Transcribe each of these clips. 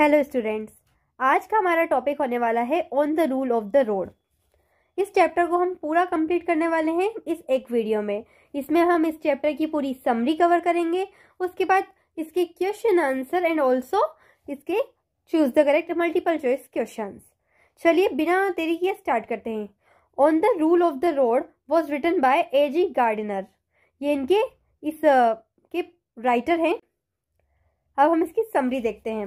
Hello students आज का हमारा टॉपिक होने वाला है on the rule of the road इस चैप्टर को हम पूरा कंप्लीट करने वाले हैं इस एक वीडियो में इसमें हम इस चैप्टर की पूरी समरी कवर करेंगे उसके बाद इसके क्वेश्चन आंसर एंड ऑल्सो इसके choose the correct multiple choice question चलिए बिना देरी किए स्टार्ट करते हैं on the rule of the road was written by A G Gardiner ये इनके इस के राइटर हैं अब हम इसकी समरी देखते हैं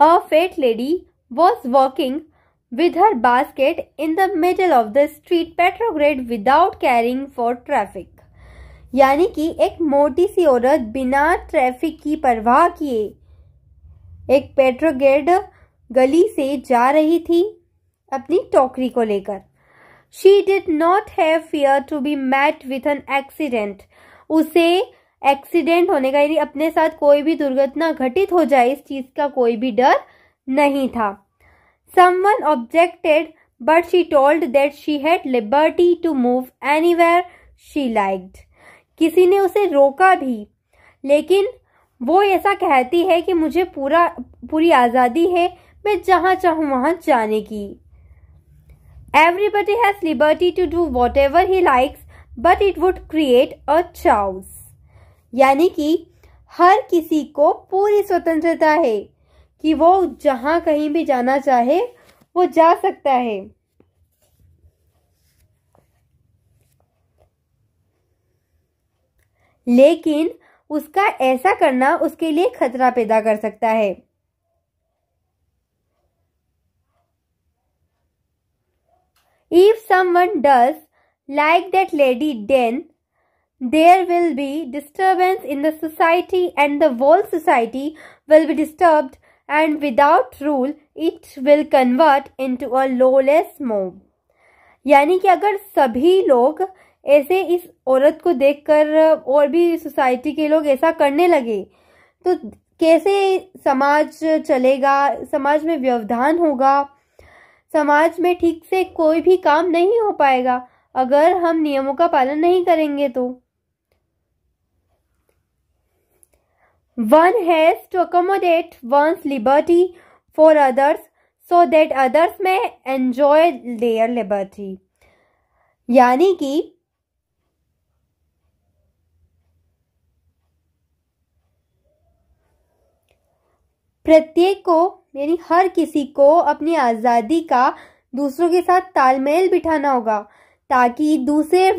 A fat lady was walking with her basket in the middle of the street Petrograd without caring for traffic. यानी कि एक मोटी सी औरत बिना ट्रैफिक की परवाह किए एक पेट्रोगेड गली से जा रही थी अपनी टोकरी को लेकर she did not have fear to be met with an accident उसे एक्सीडेंट होने का यानी अपने साथ कोई भी दुर्घटना घटित हो जाए इस चीज़ का कोई भी डर नहीं था someone objected but she told that she had liberty to move anywhere she liked किसी ने उसे रोका भी लेकिन वो ऐसा कहती है कि मुझे पूरा पूरी आज़ादी है मैं जहाँ चाहू वहां जाने की everybody has liberty to do whatever he likes but it would create a chaos यानी कि हर किसी को पूरी स्वतंत्रता है कि वो जहाँ कहीं भी जाना चाहे वो जा सकता है लेकिन उसका ऐसा करना उसके लिए खतरा पैदा कर सकता है if someone does like that lady then there will be disturbance in the society and the whole society will be disturbed and without rule it will convert into a lawless mob यानी कि अगर सभी लोग ऐसे इस औरत को देखकर और भी सोसाइटी के लोग ऐसा करने लगे तो कैसे समाज चलेगा समाज में व्यवधान होगा समाज में ठीक से कोई भी काम नहीं हो पाएगा अगर हम नियमों का पालन नहीं करेंगे तो One has to accommodate one's liberty for others so that others may enjoy their liberty. यानी कि प्रत्येक को यानी हर किसी को अपनी आज़ादी का दूसरों के साथ तालमेल बिठाना होगा ताकि दूसरे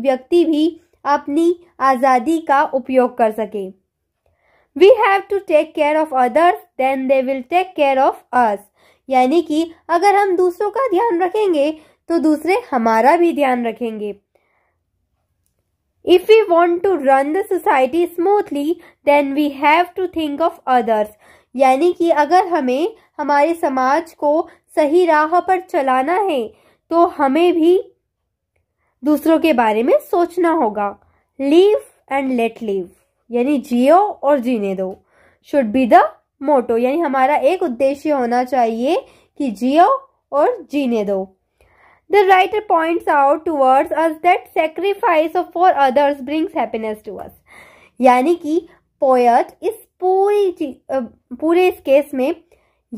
व्यक्ति भी अपनी आज़ादी का उपयोग कर सके we have to take care of others then they will take care of us यानी कि अगर हम दूसरों का ध्यान रखेंगे तो दूसरे हमारा भी ध्यान रखेंगे if we want to run the society smoothly then we have to think of others यानी कि अगर हमें हमारे समाज को सही राह पर चलाना है तो हमें भी दूसरों के बारे में सोचना होगा लीव एंड लेट लीव यानी जियो और जीने दो शुड बी द मोटो यानी हमारा एक उद्देश्य होना चाहिए कि जियो और जीने दो the writer points out towards us that sacrifice of for others brings happiness to us यानी कि पोएट इस पूरी पूरे इस केस में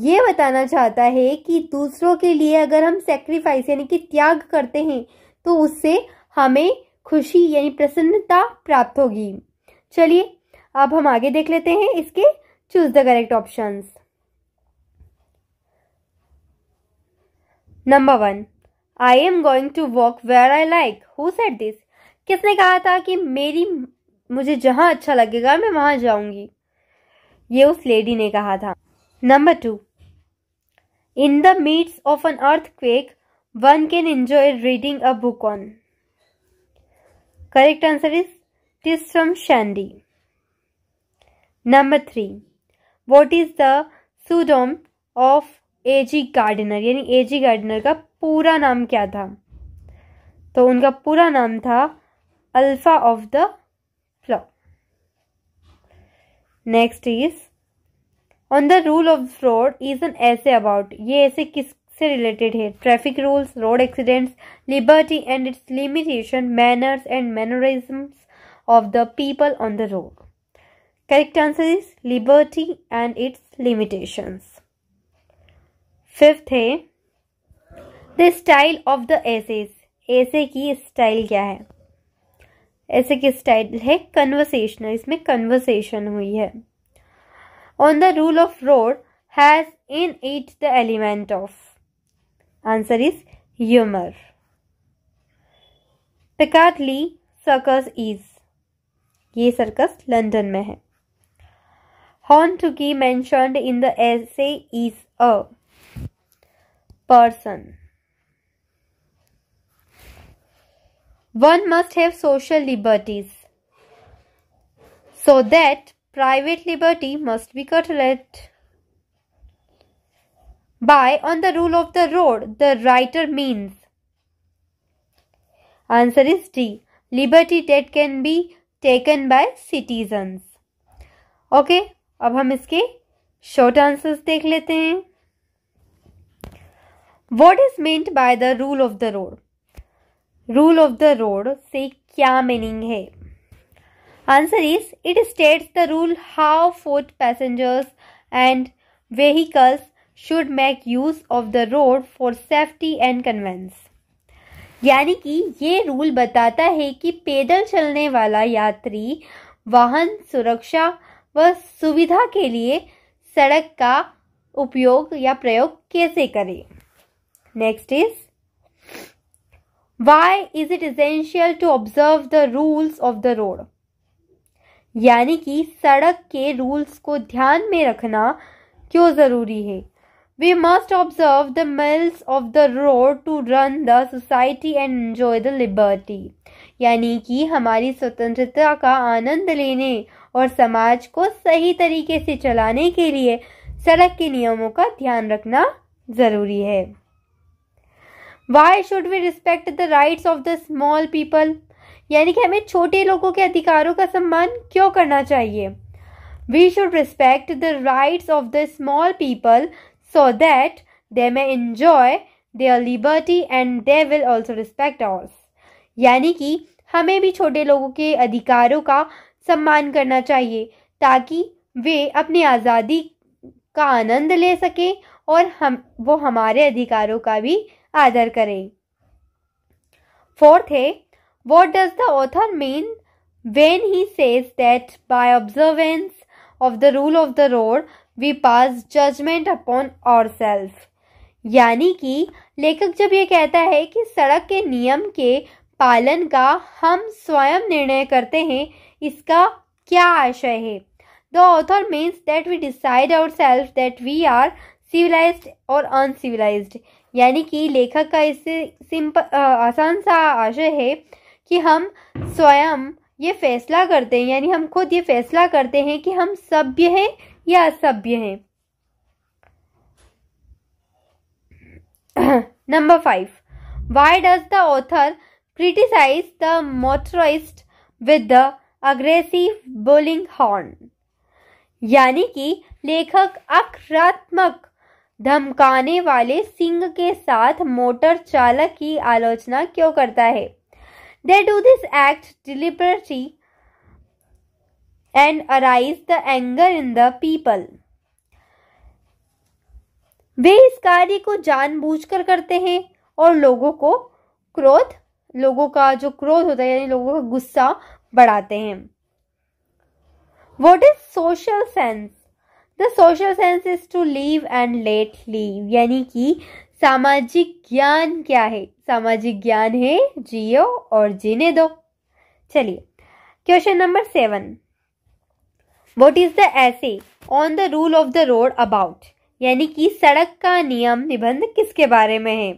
ये बताना चाहता है कि दूसरों के लिए अगर हम सेक्रीफाइस यानी कि त्याग करते हैं तो उससे हमें खुशी यानी प्रसन्नता प्राप्त होगी चलिए अब हम आगे देख लेते हैं इसके choose the correct option number one I am going to walk where I like who said this किसने कहा था कि मेरी मुझे जहां अच्छा लगेगा मैं वहां जाऊंगी ये उस लेडी ने कहा था number two in the midst of an earthquake one can enjoy reading a book on correct answer is This from Shandy. Number 3. What is the pseudonym of A G Gardiner यानी A G gardener का पूरा नाम क्या था तो उनका पूरा नाम था Alpha of the Plough next is on the rule of road is an essay about ये ऐसे किससे रिलेटेड है traffic rules road accidents liberty and its limitation manners and mannerisms of the people on the road. Correct answer is liberty and its limitations. Fifth A. The style of the essays. Essay ki style kya hai? Essay ki style hai conversation. Isme conversation hui hai. On the rule of road has in it the element of. Answer is humor. Picardly circus is. ये circus London में है हॉन टू टूकी mentioned in the essay is a person one must have social liberties so that private liberty must be curtailed by on the rule of the road the writer means answer is the liberty that can be taken by citizens okay अब हम इसके short answers देख लेते हैं what is meant by the rule of the road rule of the road से क्या meaning है answer is it states the rule how foot passengers and vehicles should make use of the road for safety and convenience यानी कि ये rule बताता है कि पैदल चलने वाला यात्री वाहन सुरक्षा व सुविधा के लिए सड़क का उपयोग या प्रयोग कैसे करे next is why is it essential to observe the rules of the road यानी कि सड़क के रूल्स को ध्यान में रखना क्यों ज़रूरी है We must observe the mills of the road to run the society and enjoy the liberty. यानी कि हमारी स्वतंत्रता का आनंद लेने और समाज को सही तरीके से चलाने के लिए सड़क के नियमों का ध्यान रखना जरूरी है why should we respect the rights of the small people यानी कि हमें छोटे लोगों के अधिकारों का सम्मान क्यों करना चाहिए we should respect the rights of the small people so that they may enjoy their liberty and they will also respect us. यानी कि हमें भी छोटे लोगों के अधिकारों का सम्मान करना चाहिए ताकि वे अपनी आज़ादी का आनंद ले सकें और हम वो हमारे अधिकारों का भी आदर करें फोर्थ है what does the author mean when he says that by observance of the rule of the road we pass judgment upon our self यानी कि लेखक जब ये कहता है कि सड़क के नियम के पालन का हम स्वयं निर्णय करते हैं इसका क्या आशय है the author means that we decide our self that we are civilise और अनसिविलाइज यानी कि लेखक का इससे सिंपल आसान सा आशय है कि हम स्वयं ये फैसला करते हैं यानी हम खुद ये फैसला करते हैं कि हम सभ्य हैं या असभ्य हैं number five why does the author criticise the motorist with the aggressive blowing horn यानी कि लेखक आक्रात्मक धमकाने वाले सिंह के साथ मोटर चालक की आलोचना क्यों करता है they do this act deliberately and arise the anger in the people. वे इस कार्य को जानबूझकर करते हैं और लोगों को क्रोध लोगों का जो क्रोध होता है यानी लोगों का गुस्सा बढ़ाते हैं what is social sense the social sense is to live and let live यानी कि सामाजिक ज्ञान क्या है सामाजिक ज्ञान है जियो और जीने दो चलिए question number seven what is the essay on the rule of the road about यानी कि सड़क का नियम निबंध किसके बारे में है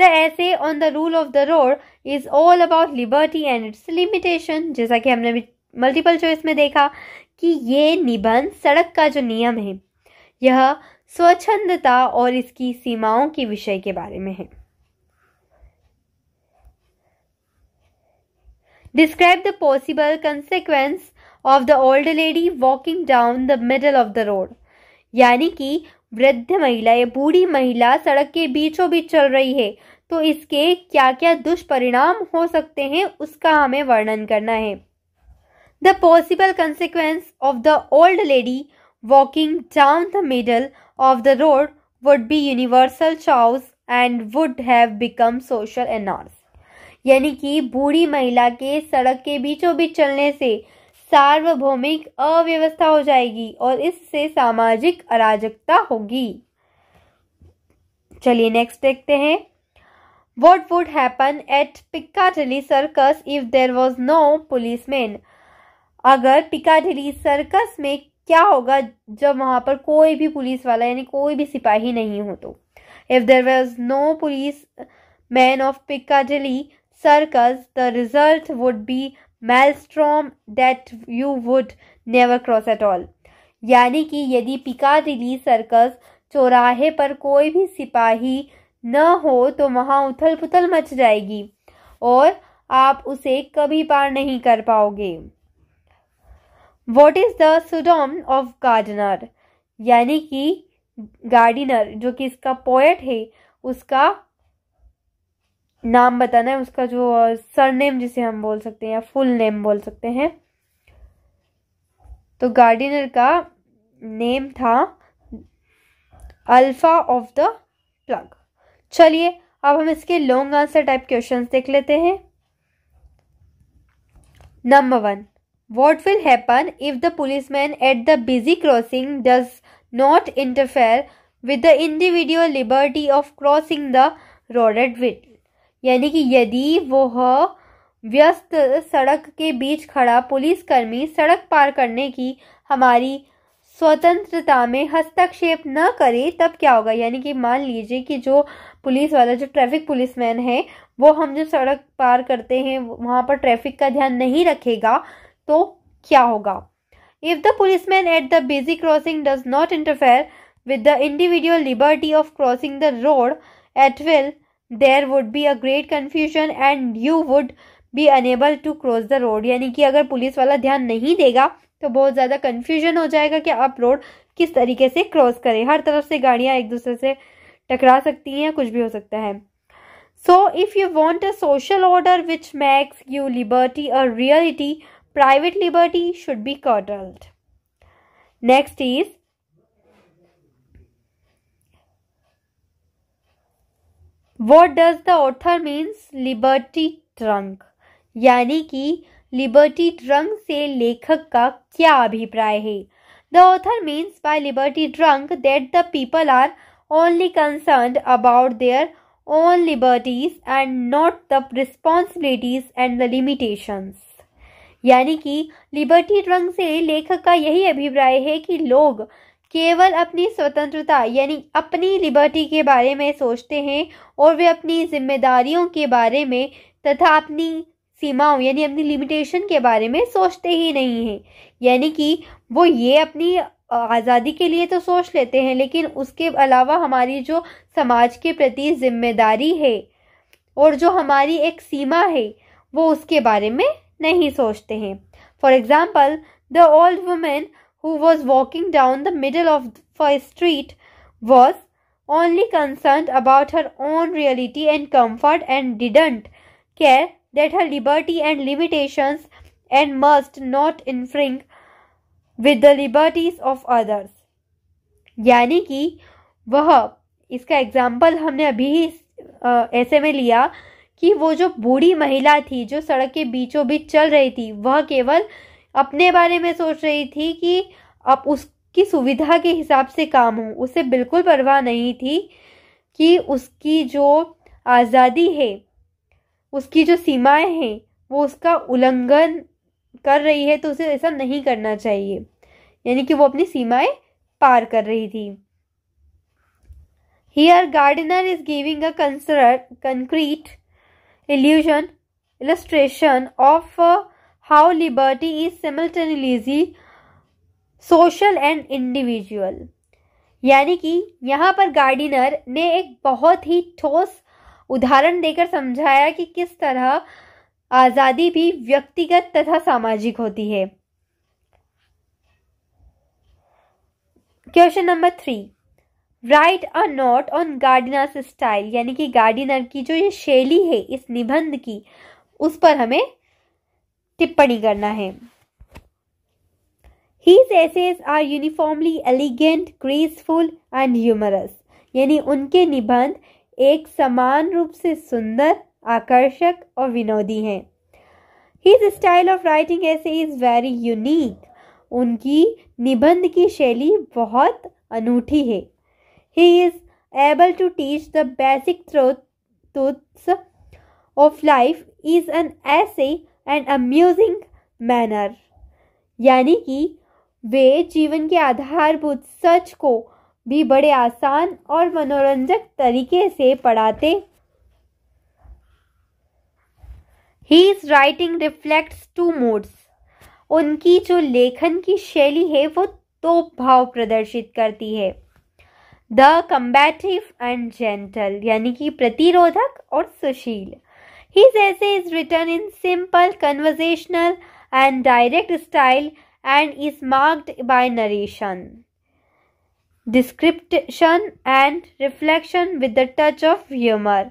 the essay on the rule of the road is all about liberty and its limitation जैसा कि हमने मल्टीपल चॉइस में देखा कि ये निबंध सड़क का जो नियम है यह स्वच्छंदता और इसकी सीमाओं के विषय के बारे में है describe the possible consequence of the old lady walking down the middle of the road यानी कि वृद्ध महिला या बूढ़ी महिला सड़क के बीचों बीच चल रही है तो इसके क्या क्या दुष्परिणाम हो सकते हैं उसका हमें वर्णन करना है the possible consequence of the old lady walking down the middle of the road would be universal chaos and would have become social anarchs यानी कि बूढ़ी महिला के सड़क के बीचों बीच चलने से सार्वभौमिक अव्यवस्था हो जाएगी और इससे सामाजिक अराजकता होगी चलिए नेक्स्ट देखते हैं what would happen at Piccadilly Circus if there was no policeman अगर पिकाडिली सर्कस में क्या होगा जब वहां पर कोई भी पुलिस वाला यानी कोई भी सिपाही नहीं हो तो if there was no policeman of Piccadilly Circus the result would be maelstrom that you would never cross at all यानी कि यदि पिका दिली सर्कस चौराहे पर कोई भी सिपाही न हो तो वहाँ उथल पुथल मच जाएगी और आप उसे कभी पार नहीं कर पाओगे what is the pseudonym of Gardiner यानी कि गार्डिनर जो कि इसका पोएट है उसका नाम बताना है उसका जो सरनेम जिसे हम बोल सकते हैं या फुल नेम बोल सकते हैं तो गार्डिनर का नेम था अल्फा ऑफ द प्लग चलिए अब हम इसके लॉन्ग आंसर टाइप क्वेश्चन देख लेते हैं number one what will happen if the policeman at the busy crossing does not interfere with the individual liberty of crossing the road at यानी कि यदि वह व्यस्त सड़क के बीच खड़ा पुलिसकर्मी सड़क पार करने की हमारी स्वतंत्रता में हस्तक्षेप न करे तब क्या होगा यानी कि मान लीजिए कि जो पुलिस वाला जो ट्रैफिक पुलिसमैन है वो हम जो सड़क पार करते हैं वहाँ पर ट्रैफिक का ध्यान नहीं रखेगा तो क्या होगा if the policeman at the busy crossing does not interfere with the individual liberty of crossing the road at will there would be a great confusion and you would be unable to cross the road यानी कि अगर police वाला ध्यान नहीं देगा तो बहुत ज़्यादा कन्फ्यूजन हो जाएगा कि आप रोड किस तरीके से क्रॉस करें हर तरफ से गाड़ियाँ एक दूसरे से टकरा सकती हैं कुछ भी हो सकता है so if you want a social order which makes you liberty और reality private liberty should be curtailed next is what does the author means liberty drunk यानी कि लिबर्टी ट्रंक से लेखक का क्या अभिप्राय है the author means by liberty drunk that the people are only concern about their own liberties and not the responsibilities and the limitations यानी कि लिबर्टी ट्रंक से लेखक का यही अभिप्राय है कि लोग केवल अपनी स्वतंत्रता यानी अपनी लिबर्टी के बारे में सोचते हैं और वे अपनी जिम्मेदारियों के बारे में तथा अपनी सीमाओं यानी अपनी लिमिटेशन के बारे में सोचते ही नहीं हैं यानी कि वो ये अपनी आज़ादी के लिए तो सोच लेते हैं लेकिन उसके अलावा हमारी जो समाज के प्रति जिम्मेदारी है और जो हमारी एक सीमा है वो उसके बारे में नहीं सोचते हैं for example the old women who was walking down the middle of a street, was only concerned about her own reality and comfort and didn't care that her liberty and limitations and must not infringe with the liberties of others. यानी कि वह इसका example हमने अभी ही ऐसे में लिया कि वो जो बूढ़ी महिला थी जो सड़क के बीचों बीच चल रही थी वह केवल अपने बारे में सोच रही थी कि अब उसकी सुविधा के हिसाब से काम हो उसे बिल्कुल परवाह नहीं थी कि उसकी जो आज़ादी है उसकी जो सीमाएं हैं वो उसका उल्लंघन कर रही है तो उसे ऐसा नहीं करना चाहिए यानी कि वो अपनी सीमाएं पार कर रही थी here Gardiner is giving a कंसर concrete illusion illustration of how liberty is simultaneously social and individual यानी कि यहाँ पर गार्डिनर ने एक बहुत ही ठोस उदाहरण देकर समझाया कि किस तरह आज़ादी भी व्यक्तिगत तथा सामाजिक होती है question number three write a note on Gardiner's style यानी कि गार्डिनर की जो ये शैली है इस निबंध की उस पर हमें टिप्पणी करना है His essays are uniformly elegant, graceful and humorous. यानी उनके निबंध एक समान रूप से सुंदर आकर्षक और विनोदी हैं his style of writing essay is very unique उनकी निबंध की शैली बहुत अनूठी है he is able to teach the basic truths of life is an essay and amusing manner यानी कि वे जीवन के आधारभूत सच को भी बड़े आसान और मनोरंजक तरीके से पढ़ाते he is writing reflect two moods उनकी जो लेखन की शैली है वो दो भाव प्रदर्शित करती है द कम्बैटिव एंड जेंटल यानी कि प्रतिरोधक और सुशील His essay is written in simple, conversational, and direct style and is marked by narration, description, and reflection with the touch of humor.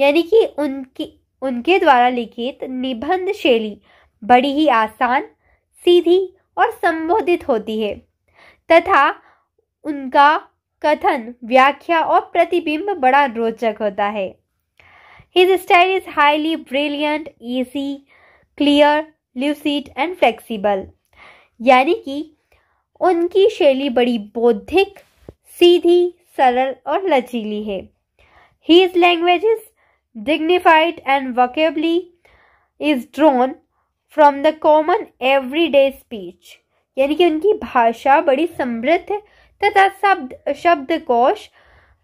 यानी कि उनकी उनके द्वारा लिखित निबंध शैली बड़ी ही आसान सीधी और संबोधित होती है तथा उनका कथन व्याख्या और प्रतिबिंब बड़ा रोचक होता है His style is highly brilliant, easy, clear, lucid and flexible. यानी कि उनकी शैली बड़ी बौद्धिक सीधी सरल और लचीली है his language is dignified and vocabulary is drawn from the common everyday speech यानी कि उनकी भाषा बड़ी समृद्ध तथा शब्द शब्द कोश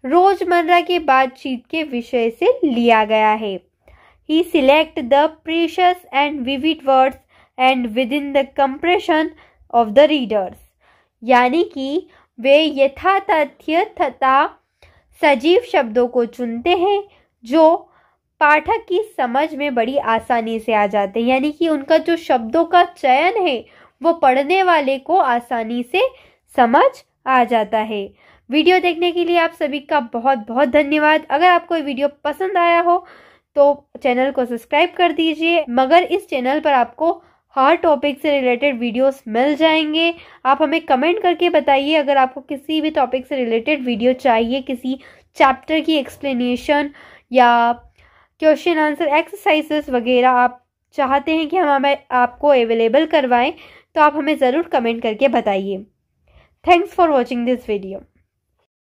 रोजमर्रा की बातचीत के विषय से लिया गया है he select the precious and vivid words and within the comprehension of the readers यानी कि वे यथातथ्य तथा सजीव शब्दों को चुनते हैं जो पाठक की समझ में बड़ी आसानी से आ जाते हैं यानी कि उनका जो शब्दों का चयन है वो पढ़ने वाले को आसानी से समझ आ जाता है वीडियो देखने के लिए आप सभी का बहुत बहुत धन्यवाद अगर आपको वीडियो पसंद आया हो तो चैनल को सब्सक्राइब कर दीजिए मगर इस चैनल पर आपको हर टॉपिक से रिलेटेड वीडियोस मिल जाएंगे आप हमें कमेंट करके बताइए अगर आपको किसी भी टॉपिक से रिलेटेड वीडियो चाहिए किसी चैप्टर की एक्सप्लेनेशन या क्वेश्चन आंसर एक्सरसाइजेस वगैरह आप चाहते हैं कि हम हमें आपको अवेलेबल करवाएं तो आप हमें ज़रूर कमेंट करके बताइए thanks for watching this video